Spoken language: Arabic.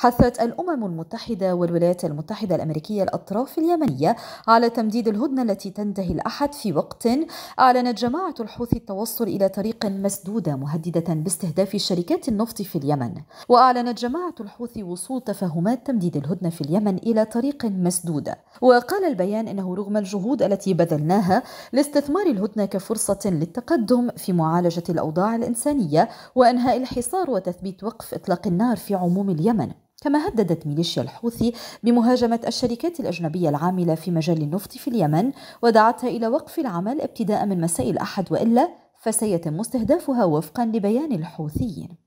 حثت الأمم المتحدة والولايات المتحدة الأمريكية الأطراف اليمنية على تمديد الهدنة التي تنتهي الأحد في وقت أعلنت جماعة الحوثي التوصل إلى طريق مسدودة مهددة باستهداف شركات النفط في اليمن وأعلنت جماعة الحوثي وصول تفاهمات تمديد الهدنة في اليمن إلى طريق مسدودة وقال البيان إنه رغم الجهود التي بذلناها لاستثمار الهدنة كفرصة للتقدم في معالجة الأوضاع الإنسانية وإنهاء الحصار وتثبيت وقف إطلاق النار في عموم اليمن كما هددت ميليشيا الحوثي بمهاجمة الشركات الأجنبية العاملة في مجال النفط في اليمن ودعتها إلى وقف العمل ابتداء من مساء الأحد وإلا فسيتم استهدافها وفقا لبيان الحوثيين